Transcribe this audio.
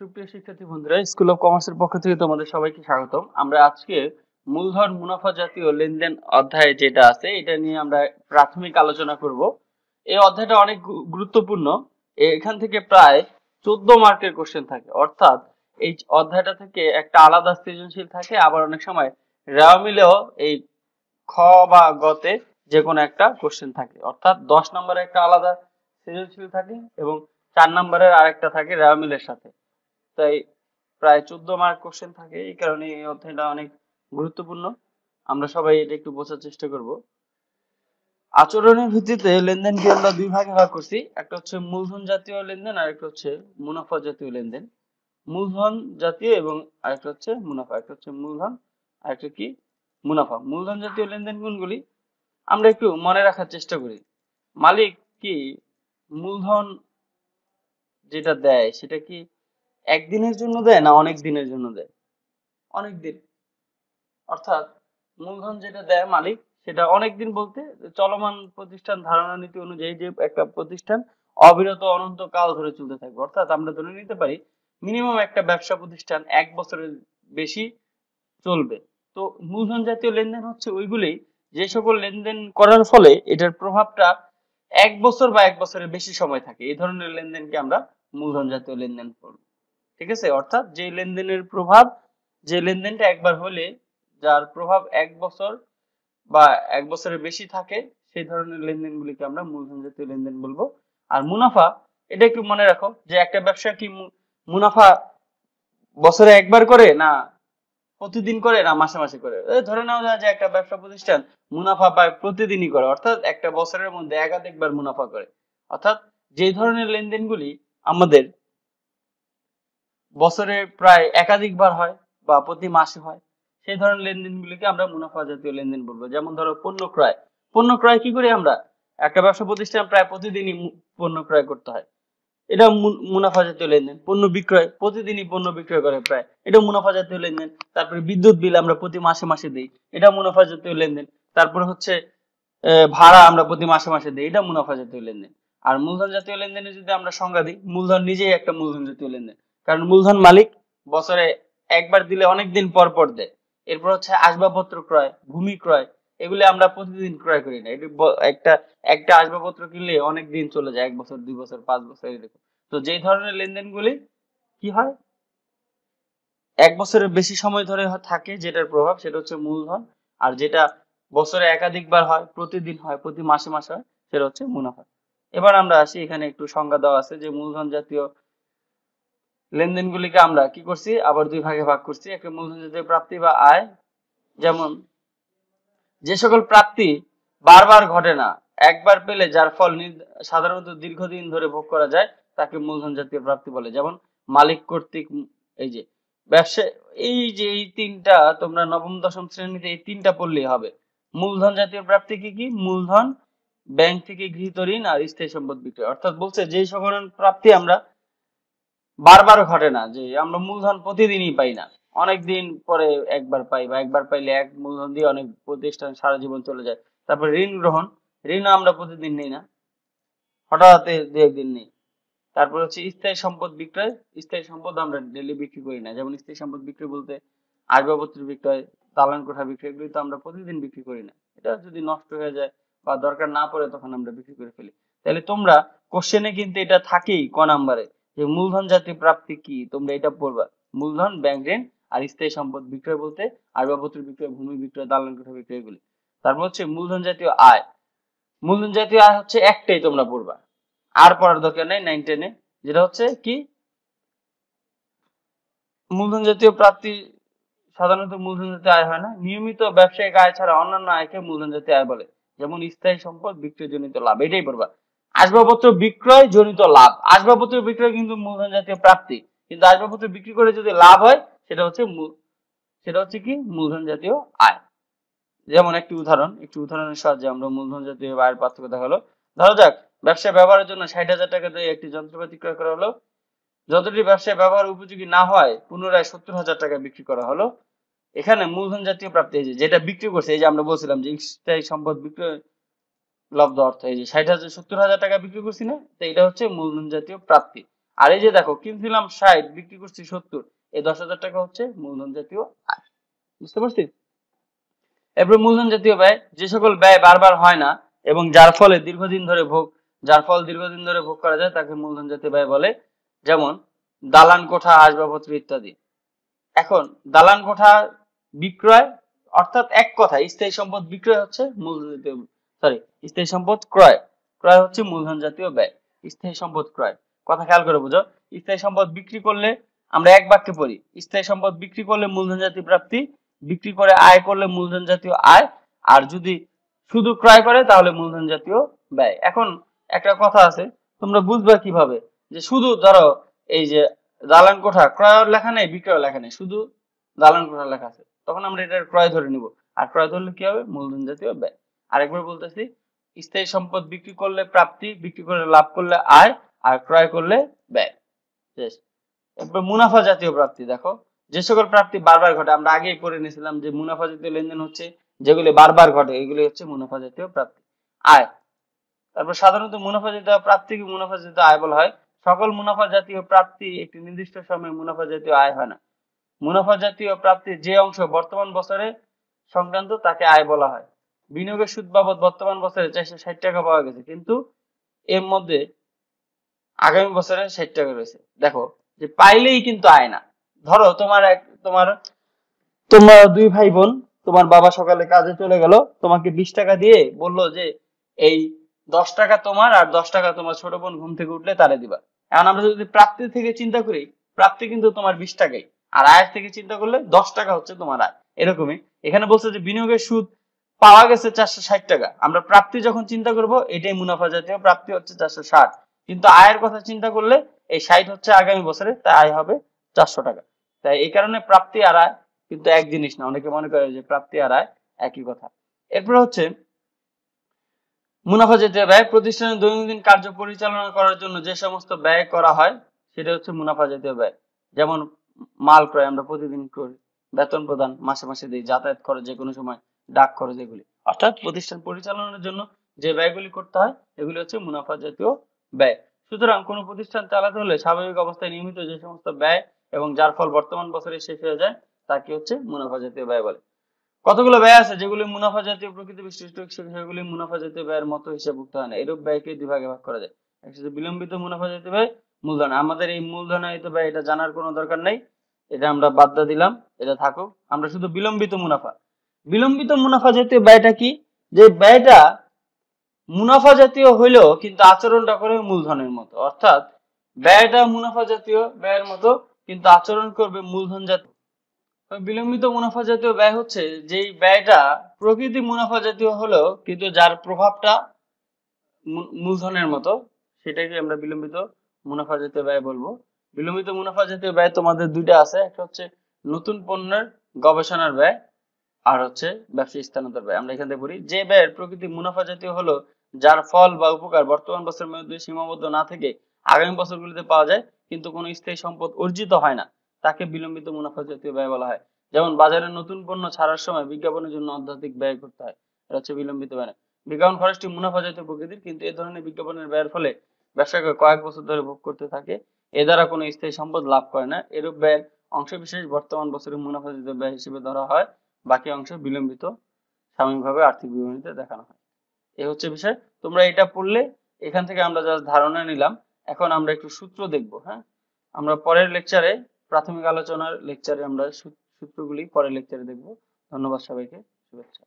সুপ্রিয় শিক্ষার্থী বন্ধুরা স্কুল অফ কমার্সের পক্ষ থেকে তোমাদের সবাইকে স্বাগতম আমরা আজকে মূলধন মুনাফা জাতীয় লেনদেন অধ্যায় যেটা আছে এটা নিয়ে আমরা প্রাথমিক আলোচনা করব এই অধ্যায়টা অনেক গুরুত্বপূর্ণ এখান থেকে প্রায় চোদ্দ মার্কের কোশ্চেন থাকে অর্থাৎ এই অধ্যায়টা থেকে একটা আলাদা সৃজনশীল থাকে আবার অনেক সময় রেওয়া এই খ বা গতে যে কোনো একটা কোশ্চেন থাকে অর্থাৎ দশ নম্বরে একটা আলাদা সৃজনশীল থাকে এবং চার নম্বরের আরেকটা থাকে রেওয়া মিলের সাথে তাই প্রায় চোদ্দ মার্ক কোশ্চেন থাকে এই কারণে এই অধ্যায়টা অনেক গুরুত্বপূর্ণ আমরা সবাই এটা একটু বোঝার চেষ্টা করব আচরণের ভিত্তিতে লেনদেনকে আমরা দুই ভাগে ভাগ করছি একটা হচ্ছে মূলধন জাতীয় লেনদেন আর একটা হচ্ছে মুনাফা জাতীয় লেনদেন মূলধন জাতীয় এবং আরেকটা হচ্ছে মুনাফা একটা হচ্ছে মূলধন আরেকটা কি মুনাফা মূলধন জাতীয় লেনদেন কোনগুলি আমরা একটু মনে রাখার চেষ্টা করি মালিক কি মূলধন যেটা দেয় সেটা কি একদিনের জন্য দেয় না অনেক দিনের জন্য দেয় অনেক দিন অর্থাৎ মূলধন যেটা দেয় মালিক সেটা অনেক দিন বলতে চলমান প্রতিষ্ঠান ধারণা নীতি অনুযায়ী যে একটা প্রতিষ্ঠান অবিরত অনন্ত কাল ধরে চলতে থাকবে অর্থাৎ আমরা ধরে নিতে পারি মিনিমাম একটা ব্যবসা প্রতিষ্ঠান এক বছরের বেশি চলবে তো মূলধন জাতীয় লেনদেন হচ্ছে ওইগুলি যে সকল লেনদেন করার ফলে এটার প্রভাবটা এক বছর বা এক বছরের বেশি সময় থাকে এই ধরনের লেনদেনকে আমরা মূলধন জাতীয় লেনদেন করবো ঠিক আছে অর্থাৎ যে লেনদেনের প্রভাব যে লেনদেনটা একবার হলে যার প্রভাব এক বছর বা এক বছরের বেশি থাকে সেই ধরনের লেনদেন গুলিকে আমরা মূলধন জাতীয় লেনদেন বলবো আর মুনাফা এটা একটু মনে রাখো যে একটা ব্যবসা কি মুনাফা বছরে একবার করে না প্রতিদিন করে না মাসে মাসে করে ধরে নাও যায় যে একটা ব্যবসা প্রতিষ্ঠান মুনাফা পায় প্রতিদিনই করে অর্থাৎ একটা বছরের মধ্যে একাধিকবার মুনাফা করে অর্থাৎ যে ধরনের লেনদেনগুলি আমাদের বছরে প্রায় একাধিকবার হয় বা প্রতি মাসে হয় সেই ধরনের লেনদেন গুলিকে আমরা মুনাফা জাতীয় লেনদেন বলবো যেমন ধরো পণ্য ক্রয় পণ্য ক্রয় কি করি আমরা একটা ব্যবসা প্রতিষ্ঠান প্রায় প্রতিদিনই পণ্য ক্রয় করতে হয় এটা মুনাফা জাতীয় লেনদেন পণ্য বিক্রয় প্রতিদিনই পণ্য বিক্রয় করে প্রায় এটা মুনাফা জাতীয় লেনদেন তারপরে বিদ্যুৎ বিল আমরা প্রতি মাসে মাসে দিই এটা মুনাফা জাতীয় লেনদেন তারপরে হচ্ছে ভাড়া আমরা প্রতি মাসে মাসে দিই এটা মুনাফা জাতীয় লেনদেন আর মূলধন জাতীয় লেনদেনে যদি আমরা সংজ্ঞা দিই মূলধন নিজেই একটা মূলধন জাতীয় লেনদেন কারণ মূলধন মালিক বছরে একবার দিলে অনেক দিন পর পর দেয় এরপর হচ্ছে আসবাবপত্র ক্রয় ভূমি ক্রয় এগুলি আমরা প্রতিদিন ক্রয় করি না একটা একটা আসবাবপত্র কিনলে অনেক দিন চলে যায় এক বছর দুই বছর পাঁচ বছর এরকম তো যে ধরনের লেনদেনগুলি কি হয় এক বছরের বেশি সময় ধরে থাকে যেটার প্রভাব সেটা হচ্ছে মূলধন আর যেটা বছরে একাধিকবার হয় প্রতিদিন হয় প্রতি মাসে মাসে হয় সেটা হচ্ছে মুনাফা এবার আমরা আসি এখানে একটু সংজ্ঞা দেওয়া আছে যে মূলধন জাতীয় লেনদেনগুলিকে আমরা কি করছি আবার দুই ভাগে ভাগ করছি একটা মূলধন মূলধনজাতীয় প্রাপ্তি বা আয় যেমন যে সকল প্রাপ্তি বারবার ঘটে না একবার পেলে যার ফল সাধারণত দীর্ঘদিন ধরে ভোগ করা যায় তাকে মূলধন জাতীয় প্রাপ্তি বলে যেমন মালিক কর্তৃক এই যে ব্যবসা এই যে এই তিনটা তোমরা নবম দশম শ্রেণীতে এই তিনটা পড়লেই হবে মূলধন জাতীয় প্রাপ্তি কি কি মূলধন ব্যাংক থেকে গৃহীত ঋণ আর স্থায়ী সম্পদ বিক্রয় অর্থাৎ বলছে যে সকল প্রাপ্তি আমরা বারবার ঘটে না যে আমরা মূলধন প্রতিদিনই পাই না অনেক দিন পরে একবার পাই বা একবার পাইলে এক মূলধন দিয়ে অনেক প্রতিষ্ঠান সারা জীবন চলে যায় তারপর ঋণ গ্রহণ ঋণ আমরা প্রতিদিন নেই না হঠাৎ দু একদিন নেই তারপর হচ্ছে স্থায়ী সম্পদ বিক্রয় স্থায়ী সম্পদ আমরা ডেলি বিক্রি করি না যেমন স্থায়ী সম্পদ বিক্রয় বলতে আসবাবপত্র বিক্রয় দালান কোঠা বিক্রয় এগুলি তো আমরা প্রতিদিন বিক্রি করি না এটা যদি নষ্ট হয়ে যায় বা দরকার না পড়ে তখন আমরা বিক্রি করে ফেলি তাহলে তোমরা কোশ্চেনে কিন্তু এটা থাকেই ক নাম্বারে যে মূলধন জাতীয় প্রাপ্তি কি তোমরা এটা পড়বা মূলধন ব্যাংক ঋণ আর স্থায়ী সম্পদ বিক্রয় বলতে আসবাবপত্র বিক্রয় ভূমি বিক্রয় দালান কোঠা বিক্রয় এগুলি তারপর হচ্ছে মূলধন জাতীয় আয় মূলধন জাতীয় আয় হচ্ছে একটাই তোমরা পড়বা আর পড়ার দরকার নাই নাইন টেনে যেটা হচ্ছে কি মূলধন জাতীয় প্রাপ্তি সাধারণত মূলধন জাতীয় আয় হয় না নিয়মিত ব্যবসায়িক আয় ছাড়া অন্যান্য আয়কে মূলধন জাতীয় আয় বলে যেমন স্থায়ী সম্পদ বিক্রয় জনিত লাভ এটাই পড়বা আসবাবপত্র বিক্রয় জনিত লাভ আসবাবপত্র বিক্রয় কিন্তু মূলধন জাতীয় প্রাপ্তি কিন্তু আসবাবপত্র বিক্রি করে যদি লাভ হয় সেটা হচ্ছে সেটা হচ্ছে কি মূলধন জাতীয় আয় যেমন একটি উদাহরণ একটি উদাহরণের সাহায্যে আমরা মূলধন জাতীয় আয়ের পার্থক্য হলো ধরা যাক ব্যবসা ব্যবহারের জন্য ষাট হাজার টাকা দিয়ে একটি যন্ত্রপাতি ক্রয় করা হলো যন্ত্রটি ব্যবসায় ব্যবহার উপযোগী না হয় পুনরায় সত্তর হাজার টাকা বিক্রি করা হলো এখানে মূলধন জাতীয় প্রাপ্তি হয়েছে যেটা বিক্রি করছে এই যে আমরা বলছিলাম যে স্থায়ী সম্পদ বিক্রয় লব্ধ অর্থ এই যে ষাট হাজার সত্তর হাজার টাকা বিক্রি করছি না তো এটা হচ্ছে মূলধন জাতীয় প্রাপ্তি আর এই যে দেখো কিনছিলাম ষাট বিক্রি করছি সত্তর এই দশ হাজার টাকা হচ্ছে মূলধন জাতীয় আয় বুঝতে পারছিস এরপরে মূলধন জাতীয় ব্যয় যে সকল ব্যয় বারবার হয় না এবং যার ফলে দীর্ঘদিন ধরে ভোগ যার ফল দীর্ঘদিন ধরে ভোগ করা যায় তাকে মূলধন জাতীয় ব্যয় বলে যেমন দালান কোঠা আসবাবপত্র ইত্যাদি এখন দালান কোঠা বিক্রয় অর্থাৎ এক কথা স্থায়ী সম্পদ বিক্রয় হচ্ছে মূলধন জাতীয় সরি স্থায়ী সম্পদ ক্রয় ক্রয় হচ্ছে মূলধন জাতীয় ব্যয় স্থায়ী সম্পদ ক্রয় কথা খেয়াল করে বুঝো স্থায়ী সম্পদ বিক্রি করলে আমরা এক বাক্যে পড়ি স্থায়ী সম্পদ বিক্রি করলে মূলধন জাতীয় প্রাপ্তি বিক্রি করে আয় করলে মূলধন জাতীয় আয় আর যদি শুধু ক্রয় করে তাহলে মূলধন জাতীয় ব্যয় এখন একটা কথা আছে তোমরা বুঝবে কিভাবে যে শুধু ধরো এই যে দালান কোঠা ক্রয়ের লেখা নেই বিক্রয় লেখা নেই শুধু দালান কোঠা লেখা আছে তখন আমরা এটার ক্রয় ধরে নিব আর ক্রয় ধরলে কি হবে মূলধন জাতীয় ব্যয় আরেকবার বলতেছি স্থায়ী সম্পদ বিক্রি করলে প্রাপ্তি বিক্রি করলে লাভ করলে আয় আর ক্রয় করলে ব্যয় শেষ এরপর মুনাফা জাতীয় প্রাপ্তি দেখো যে সকল প্রাপ্তি বারবার ঘটে আমরা আগেই করে নিয়েছিলাম যে মুনাফা জাতীয় লেনদেন হচ্ছে যেগুলি বারবার ঘটে এগুলি হচ্ছে মুনাফা জাতীয় প্রাপ্তি আয় তারপর সাধারণত মুনাফা জাতীয় প্রাপ্তিকে মুনাফা জাতীয় আয় বলা হয় সকল মুনাফা জাতীয় প্রাপ্তি একটি নির্দিষ্ট সময়ে মুনাফা জাতীয় আয় হয় না মুনাফা জাতীয় প্রাপ্তির যে অংশ বর্তমান বছরে সংক্রান্ত তাকে আয় বলা হয় বিনিয়োগের সুদ বাবদ বর্তমান বছরে চারশো ষাট টাকা পাওয়া গেছে কিন্তু এর মধ্যে আগামী বছরে ষাট টাকা রয়েছে দেখো যে পাইলেই কিন্তু আয় না ধরো তোমার এক তোমার তোমার দুই ভাই বোন তোমার বাবা সকালে কাজে চলে গেল তোমাকে বিশ টাকা দিয়ে বললো যে এই দশ টাকা তোমার আর দশ টাকা তোমার ছোট বোন ঘুম থেকে উঠলে তারে দিবা এখন আমরা যদি প্রাপ্তি থেকে চিন্তা করি প্রাপ্তি কিন্তু তোমার বিশ টাকাই আর আয়ের থেকে চিন্তা করলে দশ টাকা হচ্ছে তোমার আয় এরকমই এখানে বলছে যে বিনিয়োগের সুদ পাওয়া গেছে চারশো ষাট টাকা আমরা প্রাপ্তি যখন চিন্তা করব এটাই মুনাফা জাতীয় প্রাপ্তি হচ্ছে চারশো ষাট কিন্তু আয়ের কথা চিন্তা করলে এই ষাট হচ্ছে আগামী বছরে তাই আয় হবে চারশো টাকা তাই এই কারণে প্রাপ্তি আর আয় কিন্তু এক জিনিস না অনেকে মনে করে যে প্রাপ্তি আর আয় একই কথা এরপর হচ্ছে মুনাফা জাতীয় ব্যয় প্রতিষ্ঠানের দৈনন্দিন কার্য পরিচালনা করার জন্য যে সমস্ত ব্যয় করা হয় সেটা হচ্ছে মুনাফা জাতীয় ব্যয় যেমন মাল ক্রয় আমরা প্রতিদিন করি বেতন প্রদান মাসে মাসে দিই যাতায়াত করে যে কোনো সময় ডাক খরচ এগুলি অর্থাৎ প্রতিষ্ঠান পরিচালনার জন্য যে ব্যয়গুলি করতে হয় এগুলি হচ্ছে মুনাফা জাতীয় ব্যয় সুতরাং কোনো প্রতিষ্ঠান চালাতে হলে স্বাভাবিক অবস্থায় নিয়মিত যে সমস্ত ব্যয় এবং যার ফল বর্তমান বছরে শেষ হয়ে যায় তাকে হচ্ছে মুনাফা জাতীয় ব্যয় বলে কতগুলো ব্যয় আছে যেগুলি মুনাফা জাতীয় প্রকৃতি বিশিষ্ট সেগুলি মুনাফা জাতীয় ব্যয়ের মতো হিসাবভুক্ত হয় না এরূপ ব্যয়কে দুই ভাগে ভাগ করা যায় একসাথে বিলম্বিত মুনাফা জাতীয় ব্যয় মূলধন আমাদের এই মূলধনায়িত ব্যয় এটা জানার কোনো দরকার নেই এটা আমরা বাদ দিলাম এটা থাকুক আমরা শুধু বিলম্বিত মুনাফা বিলম্বিত মুনাফা জাতীয় ব্যয়টা কি যে ব্যয়টা মুনাফা জাতীয় হইলেও কিন্তু আচরণটা করে মূলধনের মতো অর্থাৎ ব্যয়টা মুনাফা জাতীয় ব্যয়ের মতো কিন্তু আচরণ করবে মূলধন জাতীয় বিলম্বিত মুনাফা জাতীয় ব্যয় হচ্ছে যেই ব্যয়টা প্রকৃতি মুনাফা জাতীয় হলেও কিন্তু যার প্রভাবটা মূলধনের মতো সেটাকে আমরা বিলম্বিত মুনাফা জাতীয় ব্যয় বলবো বিলম্বিত মুনাফা জাতীয় ব্যয় তোমাদের দুইটা আছে একটা হচ্ছে নতুন পণ্যের গবেষণার ব্যয় আর হচ্ছে ব্যবসায়ী স্থানান্তর ব্যয় আমরা এখানে থেকে পড়ি যে ব্যয়ের প্রকৃতি মুনাফা জাতীয় হলো যার ফল বা উপকার বর্তমান বছরের মধ্যে সীমাবদ্ধ না থেকে আগামী বছরগুলিতে পাওয়া যায় কিন্তু কোনো স্থায়ী সম্পদ অর্জিত হয় না তাকে বিলম্বিত মুনাফা জাতীয় ব্যয় বলা হয় যেমন বাজারে নতুন পণ্য ছাড়ার সময় বিজ্ঞাপনের জন্য অত্যাধিক ব্যয় করতে হয় এটা হচ্ছে বিলম্বিত ব্যয় বিজ্ঞাপন খরচটি মুনাফা জাতীয় প্রকৃতির কিন্তু এ ধরনের বিজ্ঞাপনের ব্যয়ের ফলে ব্যবসাকে কয়েক বছর ধরে ভোগ করতে থাকে এ দ্বারা কোনো স্থায়ী সম্পদ লাভ করে না এরূপ ব্যয়ের অংশ বিশেষ বর্তমান বছরের মুনাফা জাতীয় ব্যয় হিসেবে ধরা হয় বাকি অংশ বিলম্বিত সাময়িকভাবে আর্থিক বিবরণীতে দেখানো হয় এ হচ্ছে বিষয় তোমরা এটা পড়লে এখান থেকে আমরা যা ধারণা নিলাম এখন আমরা একটু সূত্র দেখব হ্যাঁ আমরা পরের লেকচারে প্রাথমিক আলোচনার লেকচারে আমরা সূত্রগুলি পরের লেকচারে দেখব ধন্যবাদ সবাইকে শুভেচ্ছা